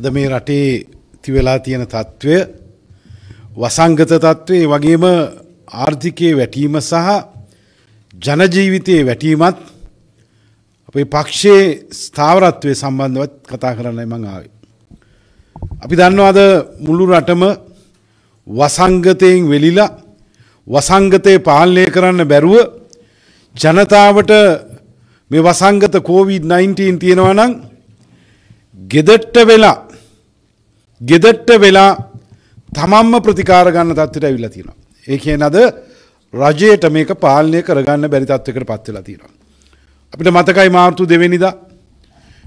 අද මේ රටේ තිවෙලා තියෙන තත්ත්වය වසංගත තත්ත්වේ වගේම ආර්ථිකයේ වැටීම සහ ජනජීවිතයේ වැටීමත් අපේ පක්ෂයේ ස්ථාවරත්වය සම්බන්ධවත් කතා කරන්න මං ආවේ. අපි දන්නවාද මුළු රටම වසංගතයෙන් වෙලිලා වසංගතය පාලනය කරන්න බැරුව ජනතාවට මේ වසංගත කෝවිD-19 තියෙනවා නම් ගෙදට්ට වෙලා ගෙදට්ට වෙලා තමම්ම ප්‍රතිකාර ගන්න තත්ත්වයට ඇවිල්ලා තියෙනවා. ඒ කියනද රජයට මේක පාලනය කරගන්න බැරි තත්වයකට පත් වෙලා තියෙනවා. අපිට මතකයි මාර්තු දෙවෙනිදා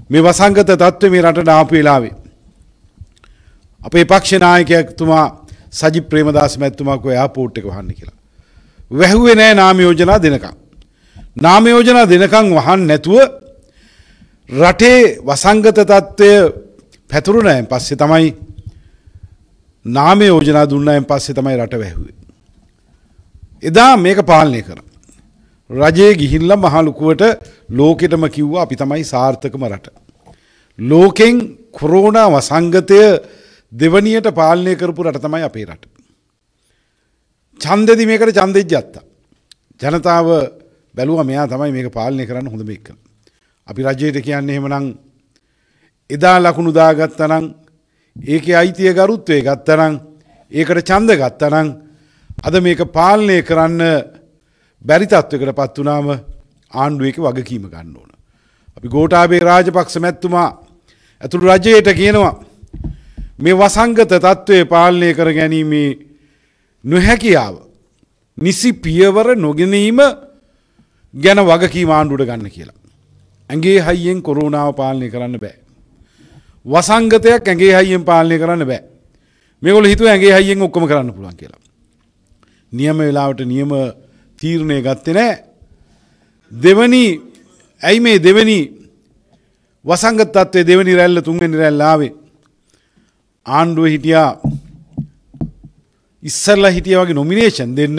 මේ වසංගත තත්ත්වය මේ රටට ආපු වෙලාවේ අපේ පක්ෂ නායකයතුමා සජිත් ප්‍රේමදාස මැතිතුමා කෝ එයාපෝට් එක වහන්න කියලා. වැහුවේ නෑ නාම යෝජනා දෙනකම්. නාම යෝජනා දෙනකම් වහන්න නැතුව රටේ වසංගත තත්ත්වය පැතුරුණෑන් පස්සේ තමයි නාමය යෝජනා දුන්නායින් පස්සේ තමයි රට වැැහුවේ. එදා මේක පාලනය කර. රජයේ ගිහිල්ල මහලුකුවට ලෝකෙටම කිව්වා අපි තමයි සාර්ථකම රට. ලෝකෙන් කොරෝනා වසංගතය දෙවනියට පාලනය කරපු රට තමයි අපේ රට. චන්දදි මේකට චන්දෙජ් අත්තා. ජනතාව බැලුව මෙයා තමයි මේක පාලනය කරන්න හොඳම එක්ක. අපි රජයට කියන්න එහෙමනං එදා ලකුණු දාගත්තනං ඒක අයිතිය ගරුත්වය ගත්තනං ඒකට චන්ද ගත්තනං අද මේක පාලනය කරන්න බැරිතත්වකට පත්වනාම ආණ්ඩුවක වගකීම ගන්න ඕන. අපි ගෝටාබේ රාජපක්ෂ මැත්තුමා ඇතුළු රජයට කියනවා. මේ වසංගත තත්ත්වය පාලනය කර ගැනීමේ නොහැකියාව. නිසි පියවර නොගෙනීම ගැන වගකී මාණ්ඩුට ගන්න කියලා. ඇගේ හයියෙන් කොරුණාව පාලනය කරන්න බෑ. වසංගතයක් ඇගේ හයියෙන් පාලනය කරන්න බෑ මේගොල හිතුව ඇගේ හයියෙන් ඔක්කම කරන්න පුළුවන් කියලා. නියම වෙලාවට නියම තීරණය ගත්තේ නෑ දෙවනි ඇයි මේ දෙවැනි වසංගතත්වය දෙවැනි රැල්ල තුන්වැනි රැල්ලාවේ ආණ්ඩුව හිටියා ඉස්සල්ල හිටිය වගේ නොමිනේෂන් දෙන්න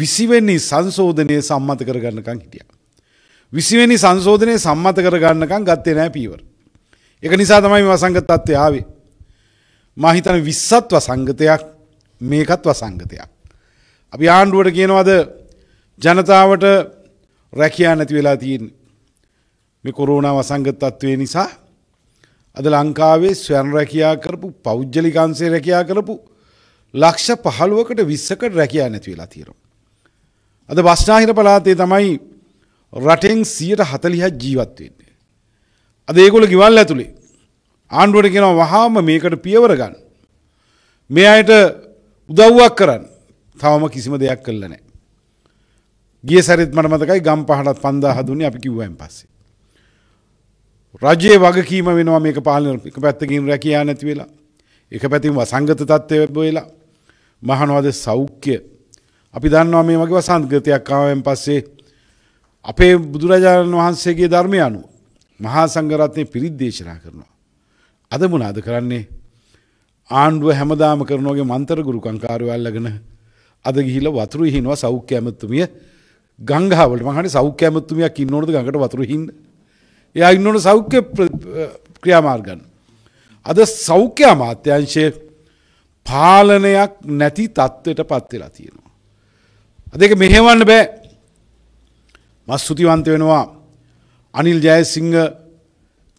විසිවෙන්නේ සංශෝධනය සම්මත කරගන්නකං හිටිය. විසිවෙනි සංශෝධනය සම්මත කරගන්නකං ගත්තේ නෑ පීවර. එක නිසා තමයි වසංගත තත්ත්වය ආවේ. මා හිතන 20ත් වසංගතයක් මේකත් වසංගතයක්. අපි ආණ්ඩුවට කියනවාද ජනතාවට රැකියා නැති වෙලා තියෙන්නේ. මේ කොරෝනා වසංගත තත්ත්වය නිසා අද ලංකාවේ ස්වයන් රැකියා කරපු පෞද්ගලිකංශේ රැකියා කරපු ලක්ෂ 15කට 20කට රැකියා නැති වෙලා තියෙනවා. අද බස්නාහිර පළාතේ තමයි රටෙන් 140ක් ජීවත් වෙන්නේ. අද ඒගොල්ල ගෙවල් ඇතුලේ ආණ්ඩුවට කියනවා වහාම මේකට පියවර ගන්න. මේ අයට උදව්වක් කරන්න. තවම කිසිම දෙයක් කළා නැහැ. ගිය සැරෙත් මට මතකයි ගම් පහටත් 5000 දුන්නේ අපි කිව්වයින් පස්සේ. රජයේ වගකීම වෙනවා මේක පාලන එක පැත්තකින් රැකියා නැති වෙලා එක පැතිම වසංගත තත්ත්වය වෙලා මහනවාද සෞඛ්‍ය අපි දන්නවා මේ වගේ වසංගතයක් ආවෙන් පස්සේ අපේ බුදුරජාණන් වහන්සේගේ ධර්මය අනුව මහා සංගරත්නය පිරිත් දේශනා කරනවා. අද මොනාද කරන්නේ ආණ්ඩුව හැමදාම කරනෝගේ මන්තර ගුරු කංකාරවල්ලගෙන අද ගිහිල වතුරු හිනවා සෞඛ්‍ය ඇමත්තුමිය ගංගාවට මහට සෞඛ්‍ය ඇමත්තුමයක් ඉන්නෝට ගඟට වතුරු හින්ද. එයා ඉන්නොට සෞඛ්‍ය ක්‍රියාමාර්ගන්න. අද සෞඛ්‍ය අමාත්‍යංශය පාලනයක් නැති තත්ත්වයට පත්වෙලා තියෙනවා. අදක මෙහෙවන්න බෑ මස් සුතිවන්ත වෙනවා අනිල් ජයසිංහ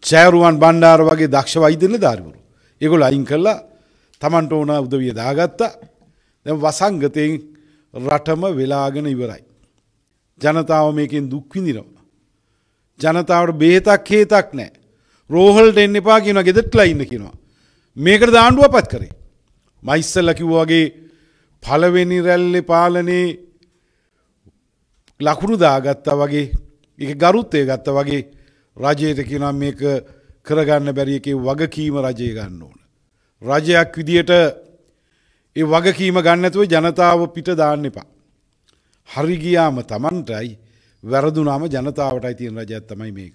චෑරුවන් බණ්ඩාර වගේ දක්ෂ වෛදන ධාරිවරු. ඒකොල අයින් කල්ලා තමන්ට ඕන උදවිය දාගත්තා දැ වසංගතයෙන් රටම වෙලාගෙන ඉවරයි. ජනතාව මේකෙන් දුක්විඳිනවා. ජනතාවට බේතක් හේතක් නෑ රෝහල්ට එන්න එපා කියන ගෙදටලා ඉන්න කියෙනවා. මේකට දාණ්ඩුව පත් කරේ. මයිස්සල්ලකිව් වගේ පලවෙනි රැල්ලෙ පාලනේ ලකුණු දාගත්තා වගේ එක ගරුත්තය ගත්ත වගේ රජයට කියනම් මේක කරගන්න බැරි එකේ වගකීම රජය ගන්න ඕන. රජයක් විදියට ඒ වගකීම ගන්නඇතුව ජනතාව පිට දාන්න එපා. හරිගියාම තමන්ටයි වැරදුනාම ජනතාවටයි තියෙන රජයක් තමයි මේක.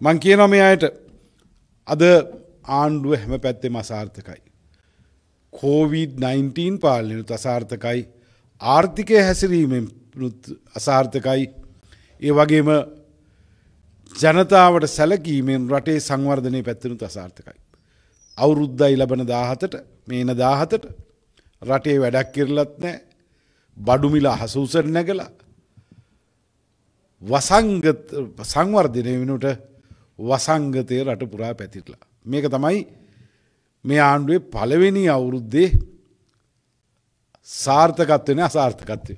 මං කියනම අයට අද ආණ්ඩුව හැම පැත්තෙම අසාර්ථකයි. කෝවිD-19 පාලනට අසාර්ථකයි ආර්ථිකය හැසිරීමෙන් අසාර්ථකයි ඒ වගේම ජනතාවට සැලකීමෙන් රටේ සංවර්ධනය පැත්තනු තසාර්ථකයි. අවුරුද්දයි ලබන දාහතට මේන දාහතට රටේ වැඩක් කිරලත් නෑ බඩුමිලා හසූසර නැගලා වසංගත සංවර්ධනය වෙනුට වසංගතය රට පුරා පැතිරලා. මේක තමයි මේ ආණ්ඩුවේ පළවෙනි අවුරුද්දේ සාර්ථකත්වන අසාර්ථකත්වය.